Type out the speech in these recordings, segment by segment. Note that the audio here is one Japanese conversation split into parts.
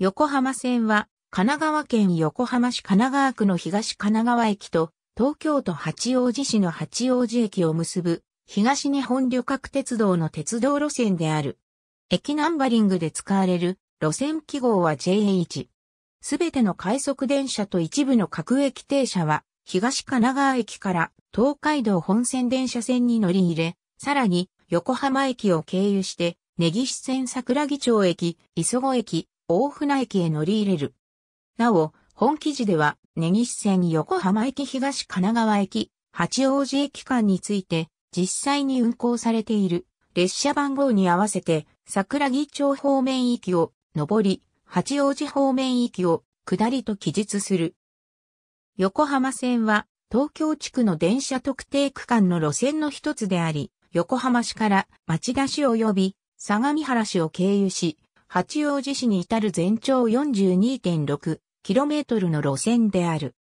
横浜線は、神奈川県横浜市神奈川区の東神奈川駅と、東京都八王子市の八王子駅を結ぶ、東日本旅客鉄道の鉄道路線である。駅ナンバリングで使われる路線記号は JH。すべての快速電車と一部の各駅停車は、東神奈川駅から東海道本線電車線に乗り入れ、さらに横浜駅を経由して、根岸線桜木町駅、磯子駅、大船駅へ乗り入れる。なお、本記事では、根岸線横浜駅東神奈川駅、八王子駅間について、実際に運行されている列車番号に合わせて、桜木町方面行きを上り、八王子方面行きを下りと記述する。横浜線は東京地区の電車特定区間の路線の一つであり、横浜市から町田市及び相模原市を経由し、八王子市に至る全長 42.6km の路線である。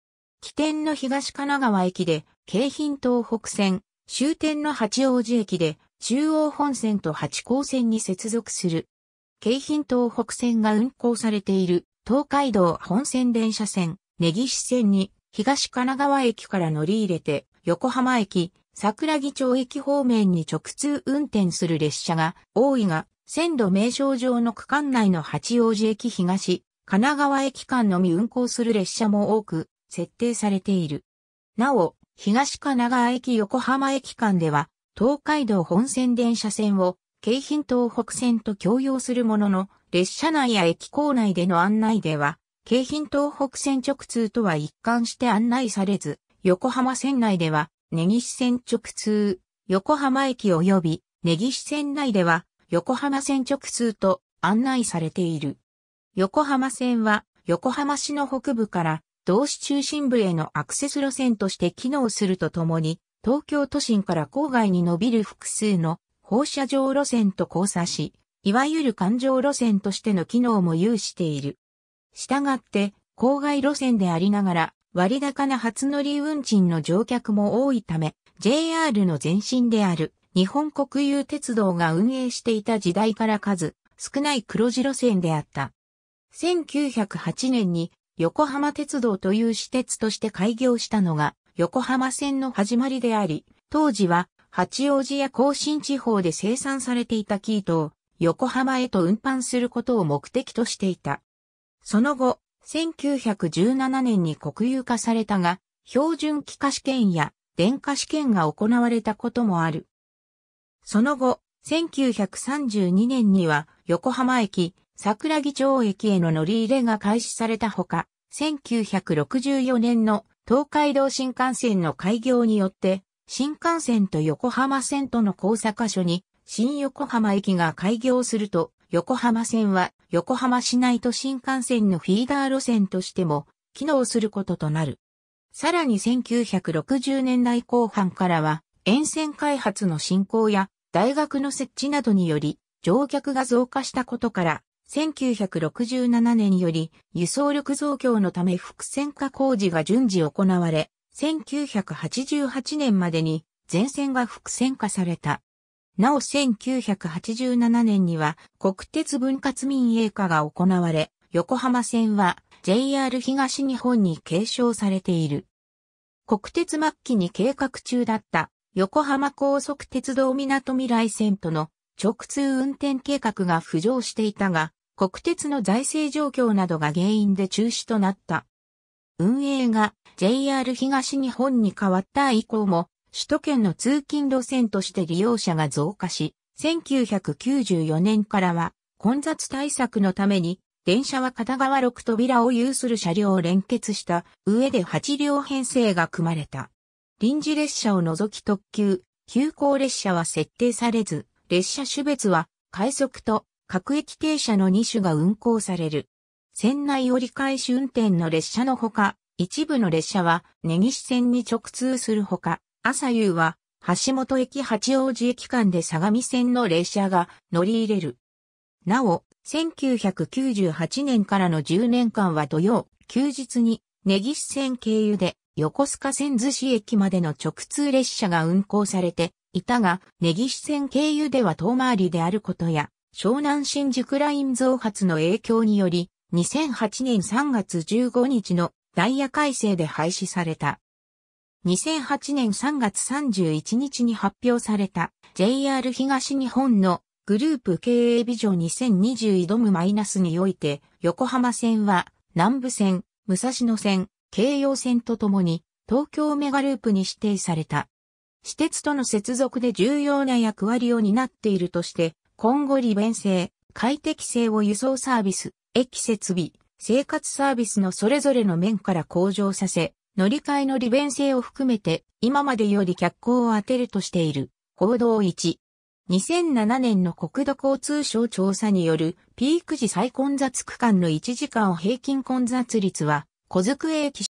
起点の東神奈川駅で、京浜東北線、終点の八王子駅で、中央本線と八甲線に接続する。京浜東北線が運行されている、東海道本線電車線、根岸線に、東神奈川駅から乗り入れて、横浜駅、桜木町駅方面に直通運転する列車が多いが、線路名称上の区間内の八王子駅東、神奈川駅間のみ運行する列車も多く設定されている。なお、東神奈川駅横浜駅間では、東海道本線電車線を京浜東北線と共用するものの、列車内や駅構内での案内では、京浜東北線直通とは一貫して案内されず、横浜線内では、根岸線直通、横浜駅及び根岸線内では、横浜線直通と案内されている。横浜線は横浜市の北部から同市中心部へのアクセス路線として機能するとともに、東京都心から郊外に伸びる複数の放射状路線と交差し、いわゆる環状路線としての機能も有している。したがって、郊外路線でありながら、割高な初乗り運賃の乗客も多いため、JR の前身である日本国有鉄道が運営していた時代から数少ない黒字路線であった。1908年に横浜鉄道という私鉄として開業したのが横浜線の始まりであり、当時は八王子や甲信地方で生産されていた生糸を横浜へと運搬することを目的としていた。その後、1917年に国有化されたが、標準気化試験や電化試験が行われたこともある。その後、1932年には横浜駅、桜木町駅への乗り入れが開始されたほか、1964年の東海道新幹線の開業によって、新幹線と横浜線との交差箇所に、新横浜駅が開業すると、横浜線は横浜市内と新幹線のフィーダー路線としても機能することとなる。さらに1960年代後半からは沿線開発の進行や大学の設置などにより、乗客が増加したことから、1967年により輸送力増強のため伏線化工事が順次行われ、1988年までに全線が伏線化された。なお1987年には国鉄分割民営化が行われ、横浜線は JR 東日本に継承されている。国鉄末期に計画中だった横浜高速鉄道港未来線との直通運転計画が浮上していたが、国鉄の財政状況などが原因で中止となった。運営が JR 東日本に変わった以降も、首都圏の通勤路線として利用者が増加し、1994年からは混雑対策のために、電車は片側6扉を有する車両を連結した上で8両編成が組まれた。臨時列車を除き特急、急行列車は設定されず、列車種別は快速と各駅停車の2種が運行される。船内折り返し運転の列車のほか、一部の列車は根岸線に直通するほか、朝夕は橋本駅八王子駅間で相模線の列車が乗り入れる。なお、1998年からの10年間は土曜、休日に根岸線経由で横須賀線寿司駅までの直通列車が運行されていたが、根岸線経由では遠回りであることや、湘南新宿ライン増発の影響により、2008年3月15日のダイヤ改正で廃止された。2008年3月31日に発表された JR 東日本のグループ経営ビジョン2020挑むマイナスにおいて、横浜線は南部線、武蔵野線、京葉線とともに東京メガループに指定された。私鉄との接続で重要な役割を担っているとして、今後利便性、快適性を輸送サービス、駅設備、生活サービスのそれぞれの面から向上させ、乗り換えの利便性を含めて、今までより脚光を当てるとしている。報道1。2007年の国土交通省調査によるピーク時最混雑区間の1時間を平均混雑率は小机駅。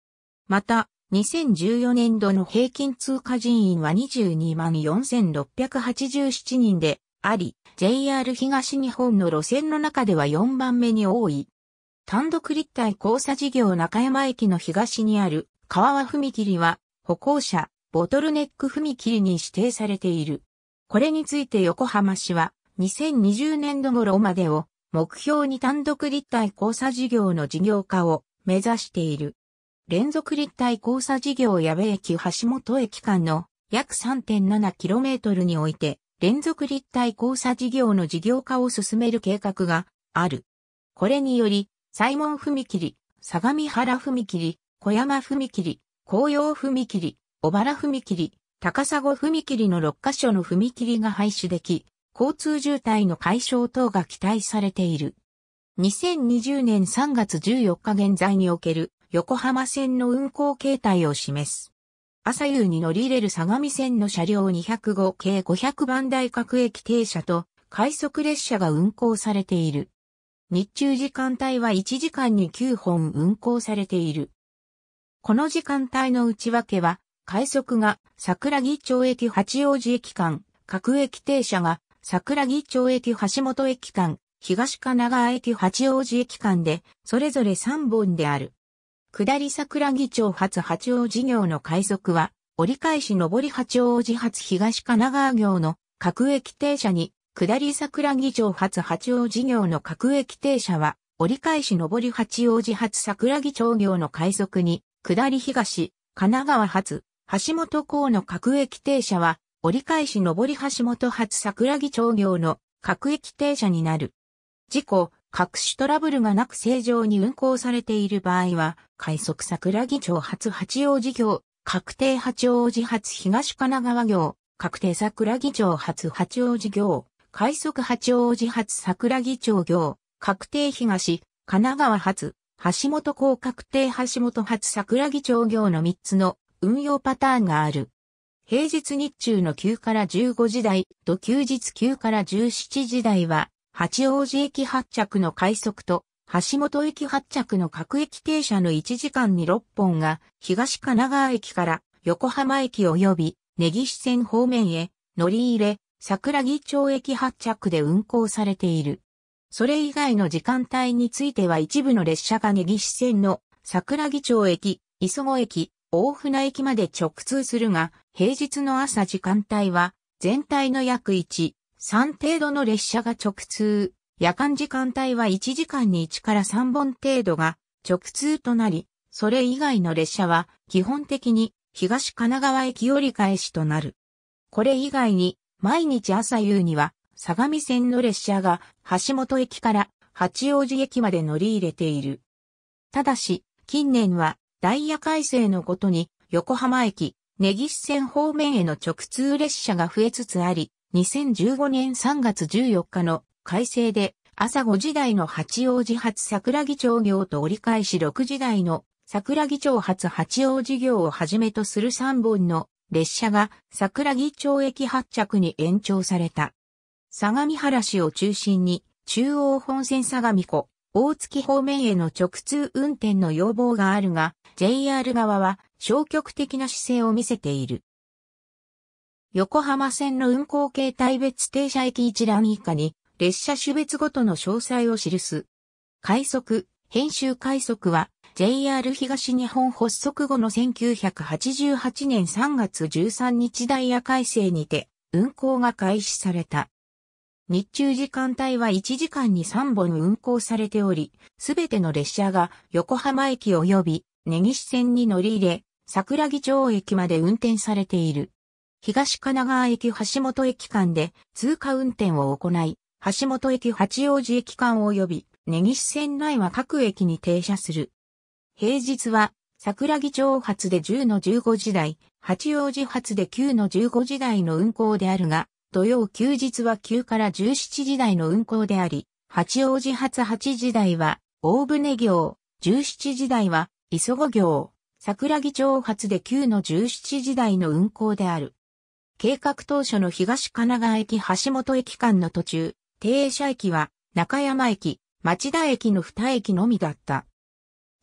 また、2014年度の平均通過人員は22万4687人であり、JR 東日本の路線の中では4番目に多い。単独立体交差事業中山駅の東にある川和踏切は歩行者、ボトルネック踏切に指定されている。これについて横浜市は2020年度頃までを目標に単独立体交差事業の事業化を目指している。連続立体交差事業矢部駅橋本駅間の約 3.7km において連続立体交差事業の事業化を進める計画がある。これにより、西門踏切、相模原踏切、小山踏切、紅葉踏切、小原踏切、高砂踏切の6カ所の踏切が廃止でき、交通渋滞の解消等が期待されている。2020年3月14日現在における横浜線の運行形態を示す。朝夕に乗り入れる相模線の車両205系500番台各駅停車と快速列車が運行されている。日中時間帯は1時間に9本運行されている。この時間帯の内訳は、快速が桜木町駅八王子駅間、各駅停車が桜木町駅橋本駅間、東神奈川駅八王子駅間で、それぞれ3本である。下り桜木町発八王子行の快速は、折り返し上り八王子発東神奈川行の各駅停車に、下り桜木町発八王子行の各駅停車は、折り返し上り八王子発桜木町行の快速に、下り東、神奈川発、橋本港の各駅停車は、折り返し上り橋本発桜木町行の各駅停車になる。事故、各種トラブルがなく正常に運行されている場合は、快速桜木町発八王子行、確定八王子発東神奈川行、確定桜木町発八王子行、快速八王子発桜木町行、確定東、神奈川発、橋本港確定橋本発桜木町行の3つの運用パターンがある。平日日中の9から15時台と休日9から17時台は八王子駅発着の快速と、橋本駅発着の各駅停車の1時間に6本が、東神奈川駅から横浜駅及び根岸線方面へ乗り入れ、桜木町駅発着で運行されている。それ以外の時間帯については一部の列車が根岸線の桜木町駅、磯子駅、大船駅まで直通するが、平日の朝時間帯は全体の約1、3程度の列車が直通。夜間時間帯は1時間に1から3本程度が直通となり、それ以外の列車は基本的に東神奈川駅折り返しとなる。これ以外に毎日朝夕には相模線の列車が橋本駅から八王子駅まで乗り入れている。ただし、近年はダイヤ改正のごとに横浜駅、根岸線方面への直通列車が増えつつあり、2015年3月14日の改正で朝5時台の八王子発桜木町業と折り返し6時台の桜木町発八王子業をはじめとする3本の列車が桜木町駅発着に延長された。相模原市を中心に中央本線相模湖、大月方面への直通運転の要望があるが、JR 側は消極的な姿勢を見せている。横浜線の運行形態別停車駅一覧以下に、列車種別ごとの詳細を記す。快速、編集快速は、JR 東日本発足後の1988年3月13日ダイヤ改正にて、運行が開始された。日中時間帯は1時間に3本運行されており、すべての列車が横浜駅及び根岸線に乗り入れ、桜木町駅まで運転されている。東神奈川駅橋本駅間で通過運転を行い、橋本駅八王子駅間及び根岸線内は各駅に停車する。平日は桜木町発で10の15時台、八王子発で9の15時台の運行であるが、土曜休日は9から17時台の運行であり、八王子発8時台は大船行、17時台は磯子行、桜木町発で9の17時台の運行である。計画当初の東神奈川駅橋本駅間の途中、停車駅は中山駅、町田駅の2駅のみだった。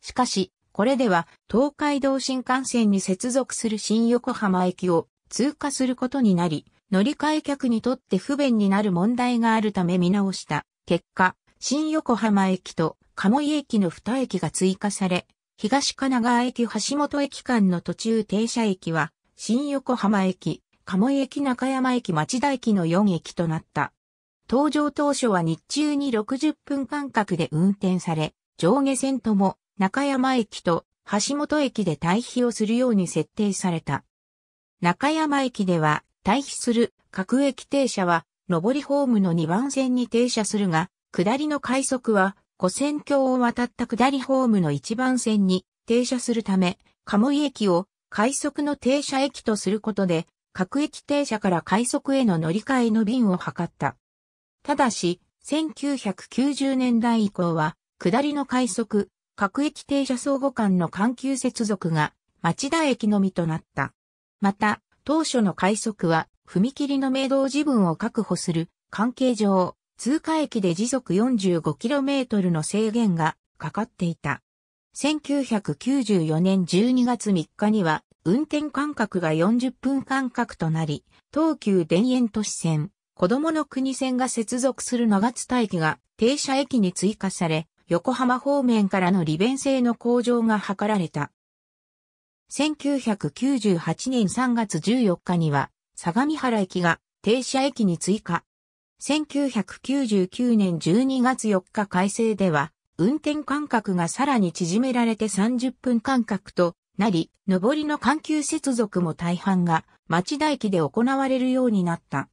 しかし、これでは東海道新幹線に接続する新横浜駅を通過することになり、乗り換え客にとって不便になる問題があるため見直した。結果、新横浜駅と鴨居駅の2駅が追加され、東神奈川駅橋本駅間の途中停車駅は新横浜駅、鴨井駅中山駅町田駅の4駅となった。登場当初は日中に60分間隔で運転され、上下線とも中山駅と橋本駅で対比をするように設定された。中山駅では対比する各駅停車は上りホームの2番線に停車するが、下りの快速は五線橋を渡った下りホームの1番線に停車するため、鴨井駅を快速の停車駅とすることで、各駅停車から快速への乗り換えの便を図った。ただし、1990年代以降は、下りの快速、各駅停車相互間の緩急接続が町田駅のみとなった。また、当初の快速は、踏切の明動自分を確保する関係上、通過駅で時速 45km の制限がかかっていた。1994年12月3日には、運転間隔が40分間隔となり、東急田園都市線、子供の国線が接続する長津田駅が停車駅に追加され、横浜方面からの利便性の向上が図られた。1998年3月14日には、相模原駅が停車駅に追加。1999年12月4日改正では、運転間隔がさらに縮められて30分間隔となり、上りの緩急接続も大半が町田駅で行われるようになった。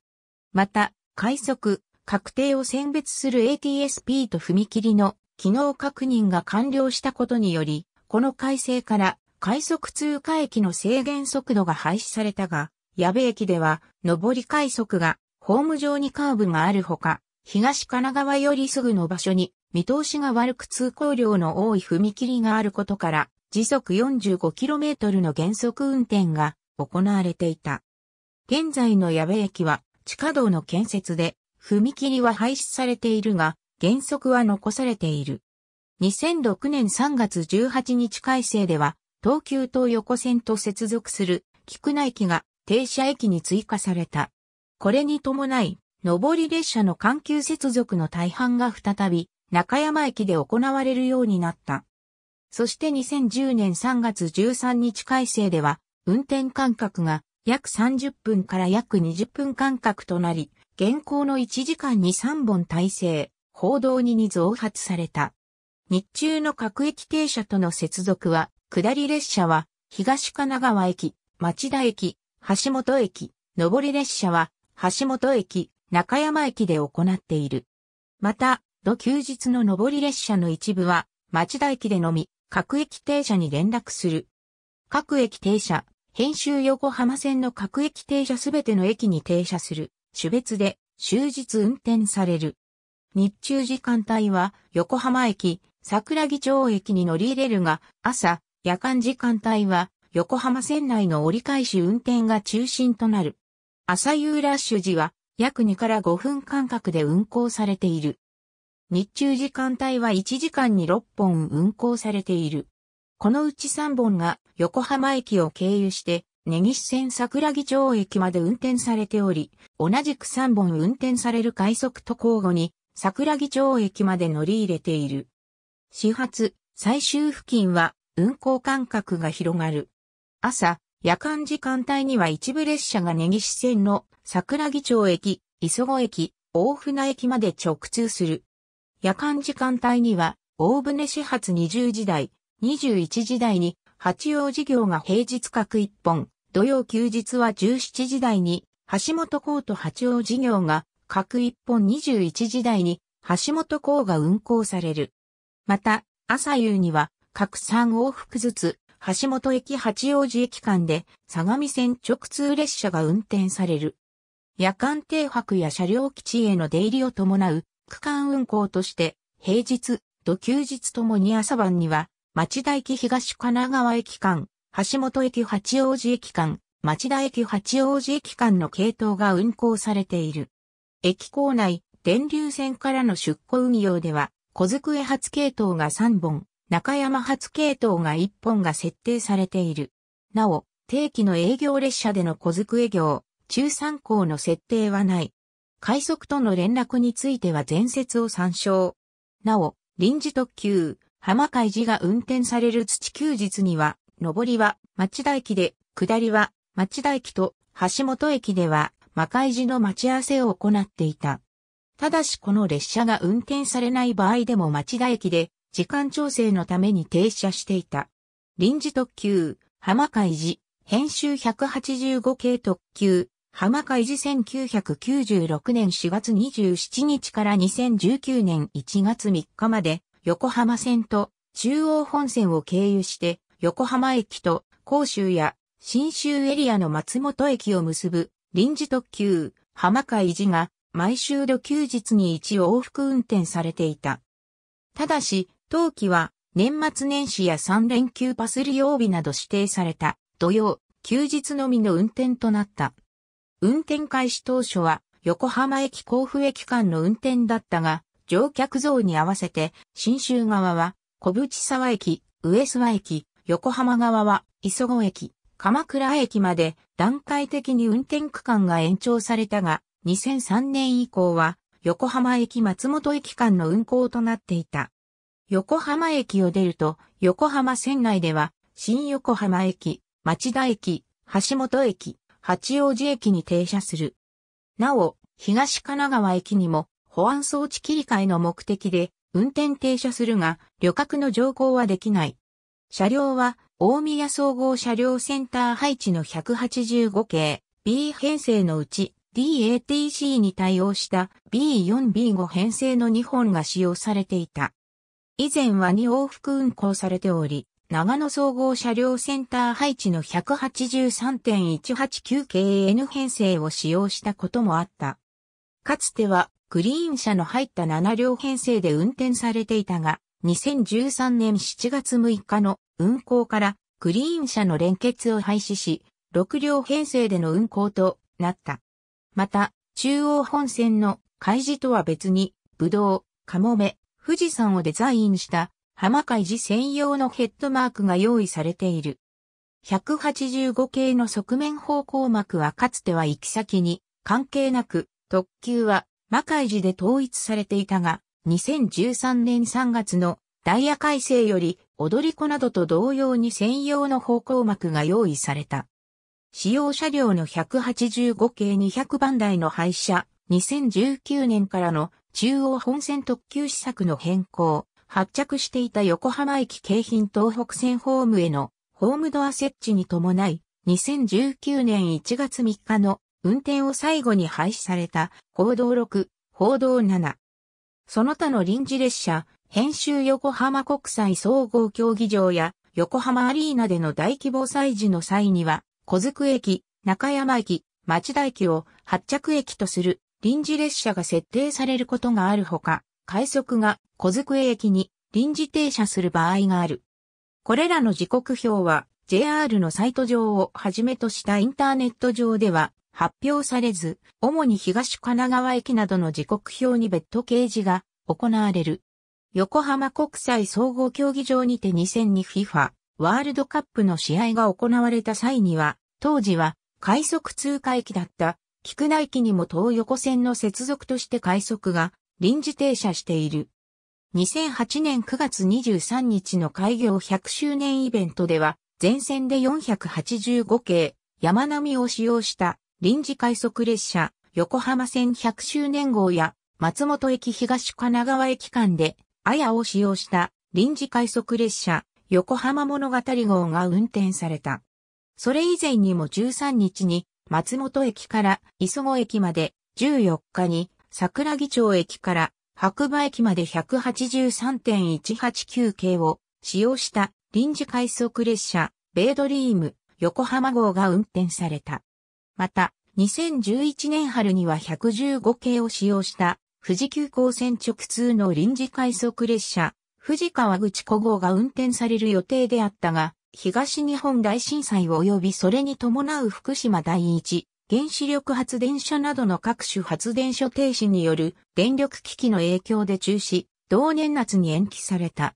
また、快速、確定を選別する ATSP と踏切の機能確認が完了したことにより、この改正から快速通過駅の制限速度が廃止されたが、矢部駅では上り快速がホーム上にカーブがあるほか、東神奈川よりすぐの場所に見通しが悪く通行量の多い踏切があることから、時速 45km の減速運転が行われていた。現在の矢部駅は地下道の建設で踏切は廃止されているが原則は残されている。2006年3月18日改正では東急東横線と接続する菊名駅が停車駅に追加された。これに伴い、上り列車の環球接続の大半が再び中山駅で行われるようになった。そして2010年3月13日改正では、運転間隔が約30分から約20分間隔となり、現行の1時間に3本体制、報道2に増発された。日中の各駅停車との接続は、下り列車は、東神奈川駅、町田駅、橋本駅、上り列車は、橋本駅、中山駅で行っている。また、土休日の上り列車の一部は、町田駅でのみ、各駅停車に連絡する。各駅停車、編集横浜線の各駅停車すべての駅に停車する。種別で終日運転される。日中時間帯は横浜駅、桜木町駅に乗り入れるが、朝、夜間時間帯は横浜線内の折り返し運転が中心となる。朝夕ラッシュ時は約2から5分間隔で運行されている。日中時間帯は1時間に6本運行されている。このうち3本が横浜駅を経由して根岸線桜木町駅まで運転されており、同じく3本運転される快速と交互に桜木町駅まで乗り入れている。始発、最終付近は運行間隔が広がる。朝、夜間時間帯には一部列車が根岸線の桜木町駅、磯子駅、大船駅まで直通する。夜間時間帯には、大船始発20時台、21時台に、八王子業が平日各1本、土曜休日は17時台に、橋本港と八王子業が各1本21時台に、橋本港が運行される。また、朝夕には、各3往復ずつ、橋本駅八王子駅間で、相模線直通列車が運転される。夜間停泊や車両基地への出入りを伴う、区間運行として、平日、土休日ともに朝晩には、町田駅東神奈川駅間、橋本駅八王子駅間、町田駅八王子駅間の系統が運行されている。駅構内、電流線からの出庫運用では、小机発系統が3本、中山発系統が1本が設定されている。なお、定期の営業列車での小机業、中3校の設定はない。快速との連絡については前説を参照。なお、臨時特急、浜海寺が運転される土休日には、上りは町田駅で、下りは町田駅と橋本駅では、魔海寺の待ち合わせを行っていた。ただしこの列車が運転されない場合でも町田駅で、時間調整のために停車していた。臨時特急、浜海寺、編集185系特急、浜海寺1996年4月27日から2019年1月3日まで横浜線と中央本線を経由して横浜駅と甲州や新州エリアの松本駅を結ぶ臨時特急浜海寺が毎週土休日に一往復運転されていた。ただし、当期は年末年始や3連休パス利用日など指定された土曜、休日のみの運転となった。運転開始当初は横浜駅甲府駅間の運転だったが、乗客増に合わせて、新州側は小淵沢駅、上諏訪駅、横浜側は磯子駅、鎌倉駅まで段階的に運転区間が延長されたが、2003年以降は横浜駅松本駅間の運行となっていた。横浜駅を出ると、横浜線内では、新横浜駅、町田駅、橋本駅、八王子駅に停車する。なお、東神奈川駅にも保安装置切り替えの目的で運転停車するが、旅客の乗降はできない。車両は、大宮総合車両センター配置の185系 B 編成のうち DATC に対応した B4B5 編成の2本が使用されていた。以前は2往復運行されており、長野総合車両センター配置の 183.189KN 編成を使用したこともあった。かつてはグリーン車の入った7両編成で運転されていたが、2013年7月6日の運行からグリーン車の連結を廃止し、6両編成での運行となった。また、中央本線の開示とは別に、ぶどう、かもめ、富士山をデザインした浜海寺専用のヘッドマークが用意されている。185系の側面方向膜はかつては行き先に関係なく特急は魔海寺で統一されていたが2013年3月のダイヤ改正より踊り子などと同様に専用の方向膜が用意された。使用車両の185系200番台の廃車、2019年からの中央本線特急施策の変更、発着していた横浜駅京浜東北線ホームへのホームドア設置に伴い、2019年1月3日の運転を最後に廃止された報道6、報道7。その他の臨時列車、編集横浜国際総合競技場や横浜アリーナでの大規模祭事の際には、小津区駅、中山駅、町田駅を発着駅とする臨時列車が設定されることがあるほか、快速が小机駅に臨時停車する場合がある。これらの時刻表は JR のサイト上をはじめとしたインターネット上では発表されず、主に東神奈川駅などの時刻表に別途掲示が行われる。横浜国際総合競技場にて 2002FIFA ワールドカップの試合が行われた際には、当時は快速通過駅だった菊名駅にも東横線の接続として快速が臨時停車している。2008年9月23日の開業100周年イベントでは、全線で485系、山並みを使用した臨時快速列車、横浜線100周年号や、松本駅東神奈川駅間で、あやを使用した臨時快速列車、横浜物語号が運転された。それ以前にも13日に松本駅から磯子駅まで14日に桜木町駅から白馬駅まで183.189系を使用した臨時快速列車、ベイドリーム、横浜号が運転された。また、2011年春には115系を使用した富士急行線直通の臨時快速列車、富士川口小号が運転される予定であったが、東日本大震災及びそれに伴う福島第一原子力発電所などの各種発電所停止による電力危機の影響で中止、同年夏に延期された。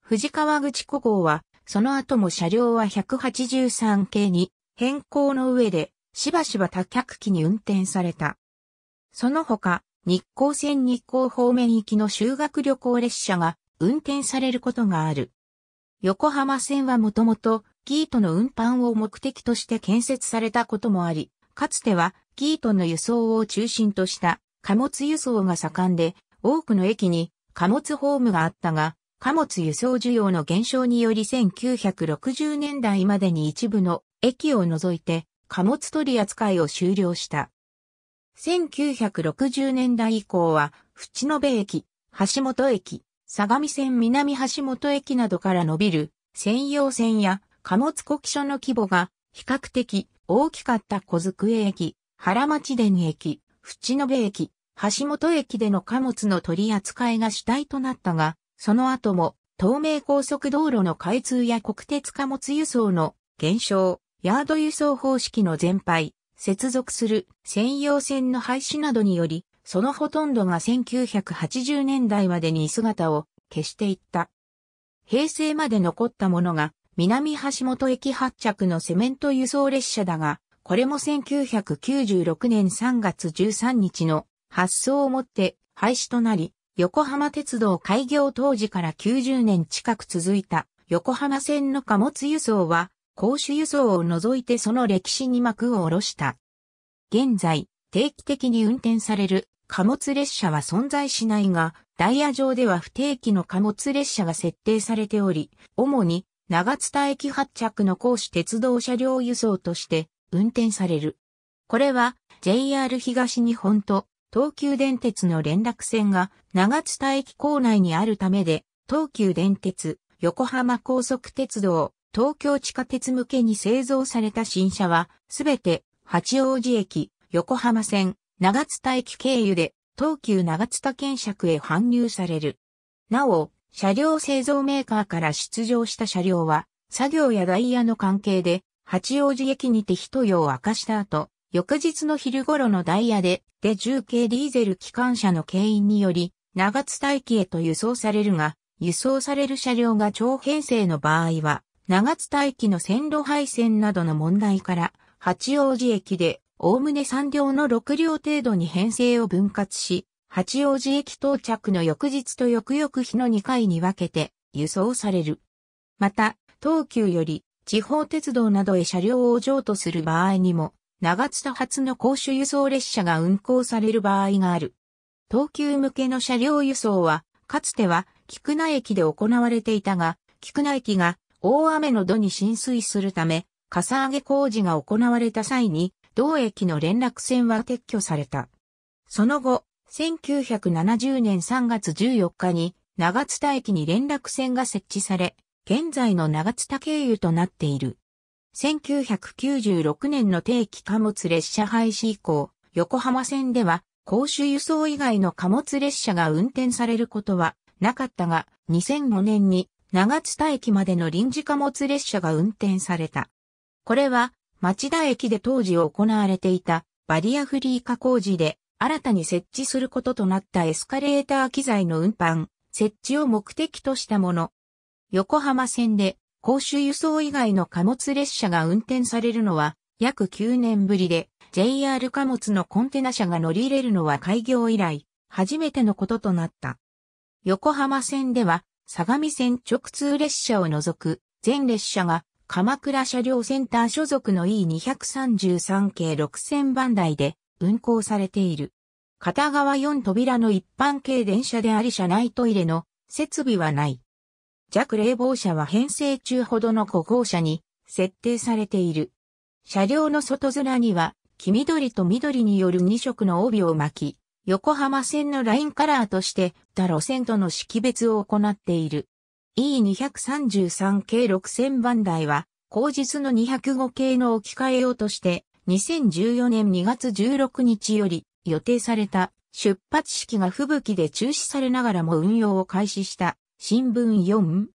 藤川口湖号は、その後も車両は183系に変更の上で、しばしば多客機に運転された。その他、日光線日光方面行きの修学旅行列車が運転されることがある。横浜線はもともと、キートの運搬を目的として建設されたこともあり、かつてはキートンの輸送を中心とした貨物輸送が盛んで、多くの駅に貨物ホームがあったが、貨物輸送需要の減少により1960年代までに一部の駅を除いて貨物取扱いを終了した。1960年代以降は、淵野駅、橋本駅、相模線南橋本駅などから伸びる専用線や貨物国所の規模が比較的大きかった小机駅、原町田駅、淵延駅、橋本駅での貨物の取り扱いが主体となったが、その後も東名高速道路の開通や国鉄貨物輸送の減少、ヤード輸送方式の全廃、接続する専用線の廃止などにより、そのほとんどが1980年代までに姿を消していった。平成まで残ったものが南橋本駅発着のセメント輸送列車だが、これも1996年3月13日の発送をもって廃止となり、横浜鉄道開業当時から90年近く続いた横浜線の貨物輸送は公主輸送を除いてその歴史に幕を下ろした。現在、定期的に運転される貨物列車は存在しないが、ダイヤ上では不定期の貨物列車が設定されており、主に長津田駅発着の公私鉄道車両輸送として運転される。これは JR 東日本と東急電鉄の連絡線が長津田駅構内にあるためで、東急電鉄、横浜高速鉄道、東京地下鉄向けに製造された新車は、すべて八王子駅、横浜線、長津田駅経由で東急長津田検索へ搬入される。なお、車両製造メーカーから出場した車両は、作業やダイヤの関係で、八王子駅にて一夜を明かした後、翌日の昼頃のダイヤで、で重慶ディーゼル機関車の牽引により、長津大気へと輸送されるが、輸送される車両が長編成の場合は、長津大気の線路配線などの問題から、八王子駅で、おおむね3両の6両程度に編成を分割し、八王子駅到着の翌日と翌々日の2回に分けて輸送される。また、東急より地方鉄道などへ車両を譲渡する場合にも、長津田発の公衆輸送列車が運行される場合がある。東急向けの車両輸送は、かつては菊名駅で行われていたが、菊名駅が大雨の度に浸水するため、かさ上げ工事が行われた際に、同駅の連絡線は撤去された。その後、1970年3月14日に長津田駅に連絡線が設置され、現在の長津田経由となっている。1996年の定期貨物列車廃止以降、横浜線では公衆輸送以外の貨物列車が運転されることはなかったが、2005年に長津田駅までの臨時貨物列車が運転された。これは町田駅で当時行われていたバリアフリー化工事で新たに設置することとなったエスカレーター機材の運搬、設置を目的としたもの。横浜線で公衆輸送以外の貨物列車が運転されるのは約9年ぶりで JR 貨物のコンテナ車が乗り入れるのは開業以来初めてのこととなった。横浜線では相模線直通列車を除く全列車が鎌倉車両センター所属の E233 系6000番台で運行されている。片側4扉の一般系電車であり車内トイレの設備はない。弱冷房車は編成中ほどの5号車に設定されている。車両の外面には黄緑と緑による2色の帯を巻き、横浜線のラインカラーとして他路線との識別を行っている。E233 系6000番台は、後日の205系の置き換え用として2014年2月16日より予定された出発式が吹雪で中止されながらも運用を開始した新聞4。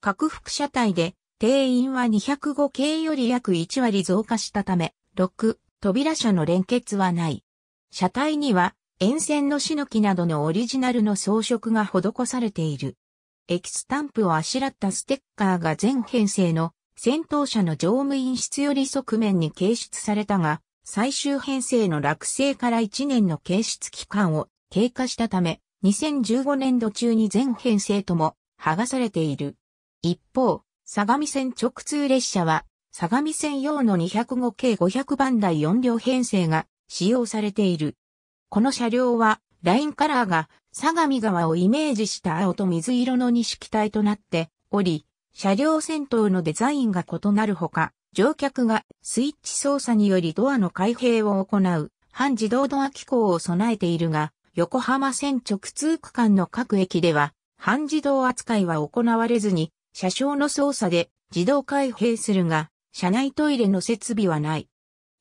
各副車体で定員は205系より約1割増加したため、6、扉車の連結はない。車体には沿線のシノキなどのオリジナルの装飾が施されている。キスタンプをあしらったステッカーが全編成の戦闘車の乗務員室より側面に掲出されたが、最終編成の落成から1年の掲出期間を経過したため、2015年度中に全編成とも剥がされている。一方、相模線直通列車は、相模線用の205系500番台4両編成が使用されている。この車両は、ラインカラーが相模川をイメージした青と水色の錦帯となっており、車両先頭のデザインが異なるほか、乗客がスイッチ操作によりドアの開閉を行う半自動ドア機構を備えているが、横浜線直通区間の各駅では半自動扱いは行われずに、車掌の操作で自動開閉するが、車内トイレの設備はない。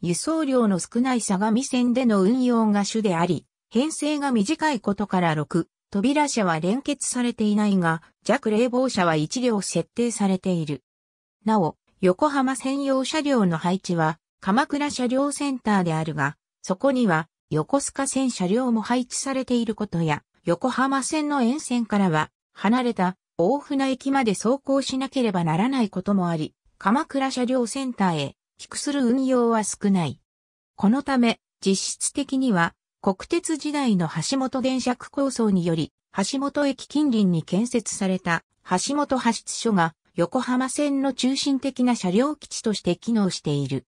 輸送量の少ない相模線での運用が主であり、編成が短いことから6、扉車は連結されていないが、弱冷房車は1両設定されている。なお、横浜専用車両の配置は、鎌倉車両センターであるが、そこには、横須賀線車両も配置されていることや、横浜線の沿線からは、離れた大船駅まで走行しなければならないこともあり、鎌倉車両センターへ、寄付する運用は少ない。このため、実質的には、国鉄時代の橋本電車区構想により、橋本駅近隣に建設された橋本派出所が横浜線の中心的な車両基地として機能している。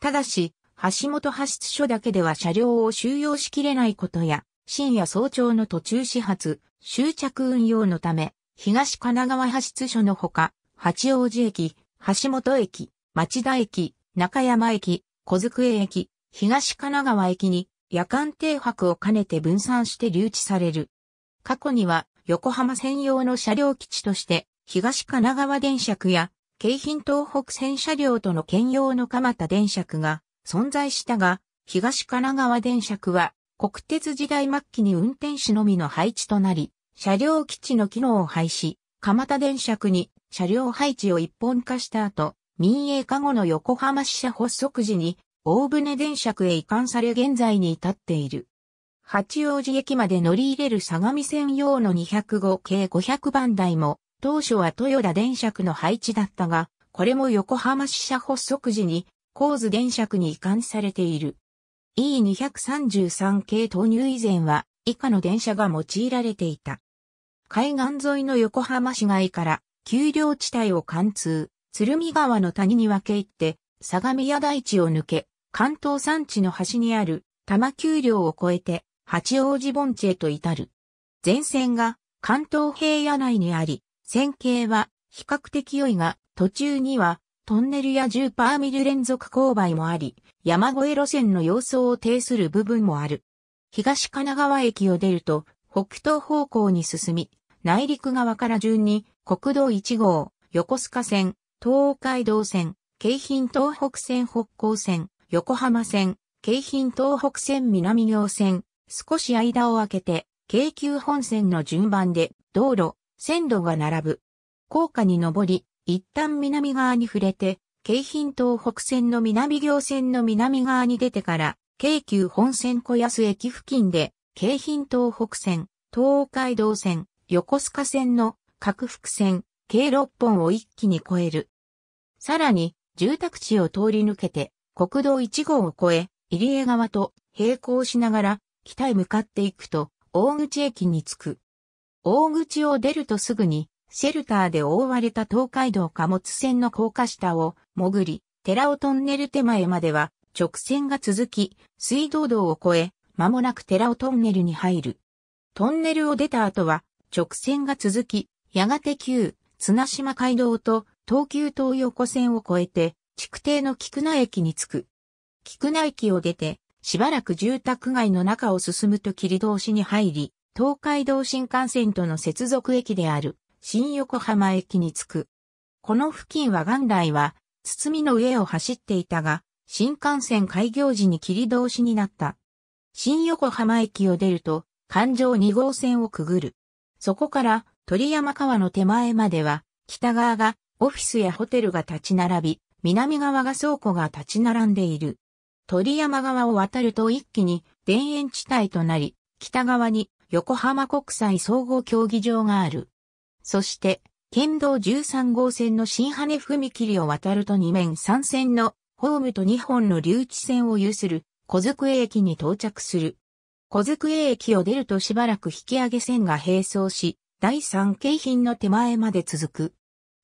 ただし、橋本派出所だけでは車両を収容しきれないことや、深夜早朝の途中始発、終着運用のため、東神奈川派出所のほか、八王子駅、橋本駅、町田駅、中山駅、小机駅、東神奈川駅に夜間停泊を兼ねて分散して留置される。過去には横浜専用の車両基地として東神奈川電車区や京浜東北線車両との兼用の蒲田電車区が存在したが、東神奈川電車区は国鉄時代末期に運転士のみの配置となり、車両基地の機能を廃止、蒲田電車区に車両配置を一本化した後、民営化後の横浜支社発足時に大船電車区へ移管され現在に至っている。八王子駅まで乗り入れる相模線用の205系500番台も、当初は豊田電車区の配置だったが、これも横浜支社発足時に、構図電車区に移管されている。E233 系投入以前は、以下の電車が用いられていた。海岸沿いの横浜市街から、丘陵地帯を貫通、鶴見川の谷に分け入って、相模屋台地を抜け、関東山地の端にある多摩丘陵を越えて八王子盆地へと至る。前線が関東平野内にあり、線形は比較的良いが、途中にはトンネルや10パーミル連続勾配もあり、山越え路線の様相を呈する部分もある。東神奈川駅を出ると、北東方向に進み、内陸側から順に国道1号、横須賀線、東海道線、京浜東北線北港線、横浜線、京浜東北線南行線、少し間を空けて、京急本線の順番で、道路、線路が並ぶ。高架に上り、一旦南側に触れて、京浜東北線の南行線の南側に出てから、京急本線小安駅付近で、京浜東北線、東海道線、横須賀線の各福線、計6本を一気に超える。さらに、住宅地を通り抜けて、国道1号を越え、入江川と並行しながら、北へ向かっていくと、大口駅に着く。大口を出るとすぐに、シェルターで覆われた東海道貨物船の高架下を潜り、寺尾トンネル手前までは直線が続き、水道道を越え、間もなく寺尾トンネルに入る。トンネルを出た後は直線が続き、やがて旧綱島街道と東急東横線を越えて築堤の菊名駅に着く。菊名駅を出て、しばらく住宅街の中を進むと霧通しに入り、東海道新幹線との接続駅である新横浜駅に着く。この付近は元来は堤の上を走っていたが、新幹線開業時に切り通しになった。新横浜駅を出ると、環状2号線をくぐる。そこから鳥山川の手前までは、北側がオフィスやホテルが立ち並び、南側が倉庫が立ち並んでいる。鳥山側を渡ると一気に田園地帯となり、北側に横浜国際総合競技場がある。そして、県道13号線の新羽踏切を渡ると2面3線のホームと2本の留置線を有する小机駅に到着する。小机駅を出るとしばらく引き上げ線が並走し、第3京浜の手前まで続く。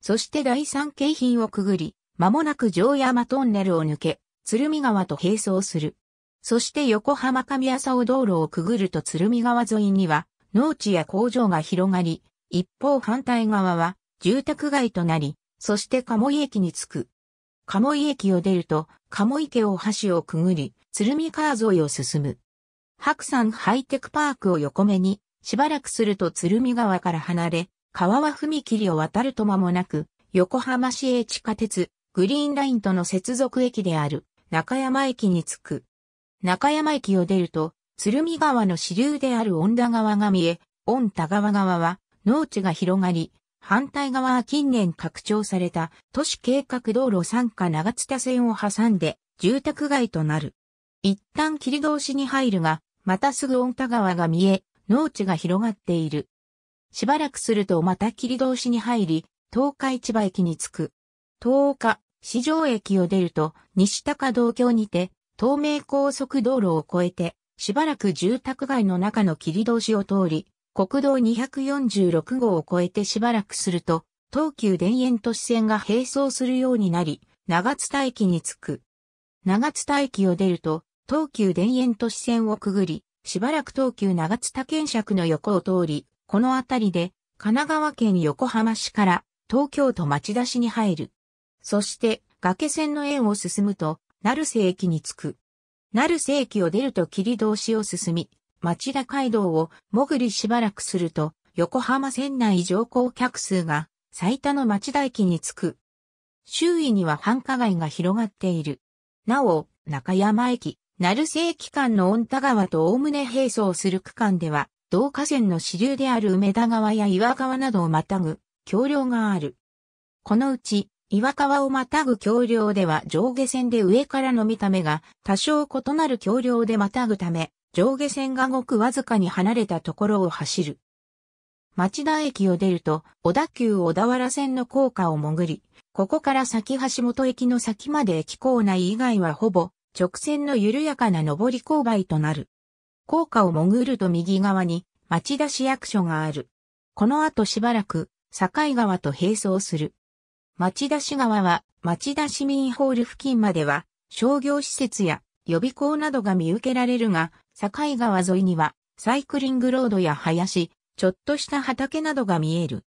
そして第3京浜をくぐり、間もなく城山トンネルを抜け、鶴見川と並走する。そして横浜上浅尾道路をくぐると鶴見川沿いには、農地や工場が広がり、一方反対側は住宅街となり、そして鴨井駅に着く。鴨井駅を出ると、鴨池大橋をくぐり、鶴見川沿いを進む。白山ハイテクパークを横目に、しばらくすると鶴見川から離れ、川は踏切を渡ると間もなく、横浜市営地下鉄、グリーンラインとの接続駅である中山駅に着く。中山駅を出ると、鶴見川の支流である恩田川が見え、恩田川側は農地が広がり、反対側は近年拡張された都市計画道路参加長津田線を挟んで住宅街となる。一旦切通しに入るが、またすぐ恩田川が見え、農地が広がっている。しばらくするとまた切通しに入り、東海千葉駅に着く。10日、市場駅を出ると、西高道橋にて、東名高速道路を越えて、しばらく住宅街の中の切り通しを通り、国道246号を越えてしばらくすると、東急田園都市線が並走するようになり、長津田駅に着く。長津田駅を出ると、東急田園都市線をくぐり、しばらく東急長津田県尺の横を通り、この辺りで、神奈川県横浜市から東京都町田市に入る。そして、崖線の円を進むと、成瀬駅に着く。成瀬駅を出ると霧通しを進み、町田街道を潜りしばらくすると、横浜線内乗降客数が最多の町田駅に着く。周囲には繁華街が広がっている。なお、中山駅、成瀬駅間の御田川と概ね並走する区間では、同河川の支流である梅田川や岩川などをまたぐ、橋梁がある。このうち、岩川をまたぐ橋梁では上下線で上からの見た目が多少異なる橋梁でまたぐため、上下線がごくわずかに離れたところを走る。町田駅を出ると、小田急小田原線の高架を潜り、ここから先橋本駅の先まで駅構内以外はほぼ直線の緩やかな上り勾配となる。高架を潜ると右側に町田市役所がある。この後しばらく、境川と並走する。町田市側は町田市民ホール付近までは商業施設や予備校などが見受けられるが、境川沿いにはサイクリングロードや林、ちょっとした畑などが見える。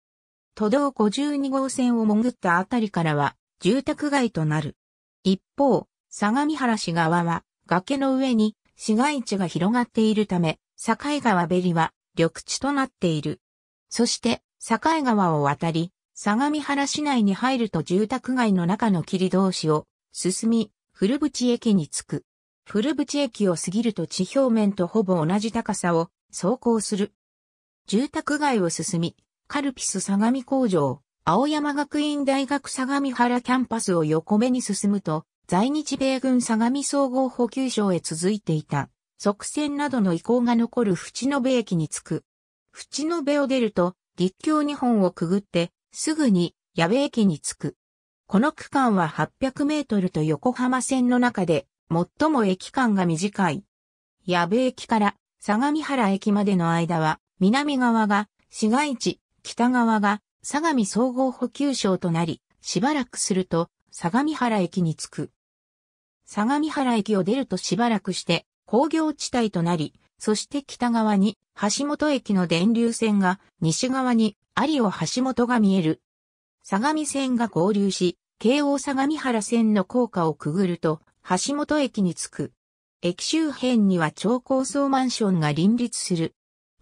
都道52号線を潜ったあたりからは住宅街となる。一方、相模原市側は崖の上に市街地が広がっているため、境川べりは緑地となっている。そして、境川を渡り、相模原市内に入ると住宅街の中の切通しを進み、古淵駅に着く。古淵駅を過ぎると地表面とほぼ同じ高さを走行する。住宅街を進み、カルピス相模工場、青山学院大学相模原キャンパスを横目に進むと、在日米軍相模総合補給所へ続いていた、側線などの遺構が残る淵野駅に着く。淵野を出ると、陸橋2本をくぐって、すぐに矢部駅に着く。この区間は800メートルと横浜線の中で最も駅間が短い。矢部駅から相模原駅までの間は南側が市街地、北側が相模総合補給省となり、しばらくすると相模原駅に着く。相模原駅を出るとしばらくして工業地帯となり、そして北側に橋本駅の電流線が、西側に有尾橋本が見える。相模線が合流し、京王相模原線の高架をくぐると、橋本駅に着く。駅周辺には超高層マンションが林立する。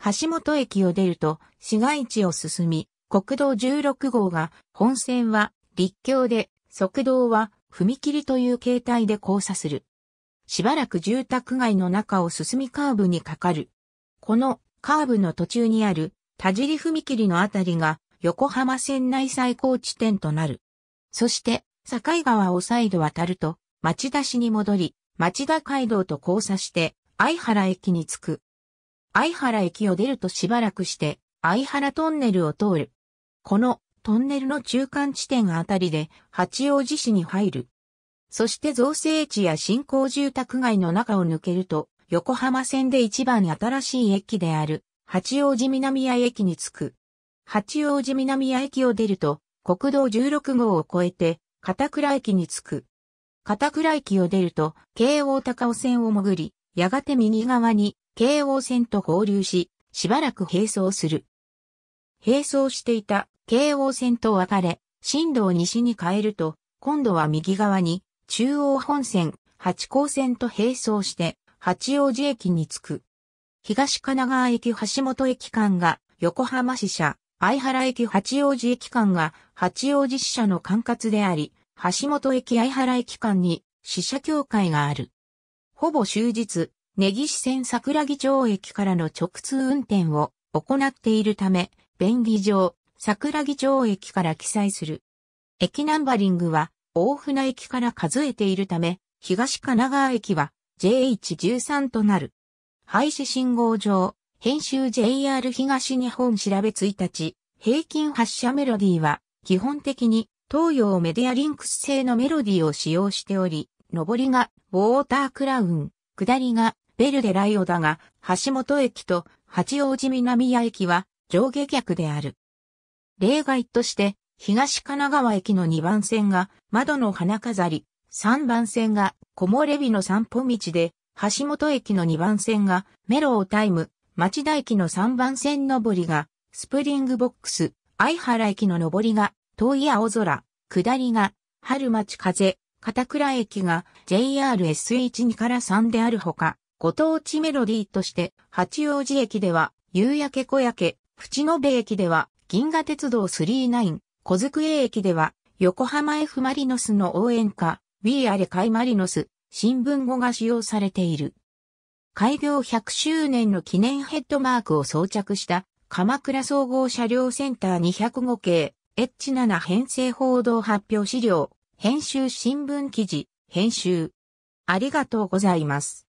橋本駅を出ると、市街地を進み、国道16号が、本線は立橋で、側道は踏切という形態で交差する。しばらく住宅街の中を進みカーブにかかる。このカーブの途中にある田尻踏切のあたりが横浜線内最高地点となる。そして、境川を再度渡ると、町田市に戻り、町田街道と交差して、相原駅に着く。相原駅を出るとしばらくして、相原トンネルを通る。このトンネルの中間地点あたりで、八王子市に入る。そして造成地や新興住宅街の中を抜けると、横浜線で一番新しい駅である、八王子南谷駅に着く。八王子南谷駅を出ると、国道16号を越えて、片倉駅に着く。片倉駅を出ると、京王高尾線を潜り、やがて右側に、京王線と合流し、しばらく並走する。並走していた京王線と別れ、進路を西に変えると、今度は右側に中央本線、八甲線と並走して、八王子駅に着く。東神奈川駅橋本駅間が横浜支社、相原駅八王子駅間が八王子支社の管轄であり、橋本駅相原駅間に支社協会がある。ほぼ終日、根岸線桜木町駅からの直通運転を行っているため、便宜上、桜木町駅から記載する。駅ナンバリングは大船駅から数えているため、東神奈川駅は JH13 となる。廃止信号場、編集 JR 東日本調べ1日、平均発車メロディーは、基本的に東洋メディアリンクス製のメロディーを使用しており、上りがウォータークラウン、下りがベルデライオだが、橋本駅と八王子南谷駅は上下客である。例外として、東神奈川駅の2番線が窓の花飾り、3番線が木漏れ日の散歩道で、橋本駅の2番線がメロータイム、町田駅の3番線上りがスプリングボックス、相原駅の上りが遠い青空、下りが春町風、片倉駅が JRS12 から3であるほか、ご当地メロディーとして八王子駅では夕焼け小焼け、淵野部駅では銀河鉄道39、小机駅では、横浜 F マリノスの応援歌、We Are 海マリノス、新聞語が使用されている。開業100周年の記念ヘッドマークを装着した鎌倉総合車両センター205系 H7 編成報道発表資料、編集新聞記事、編集。ありがとうございます。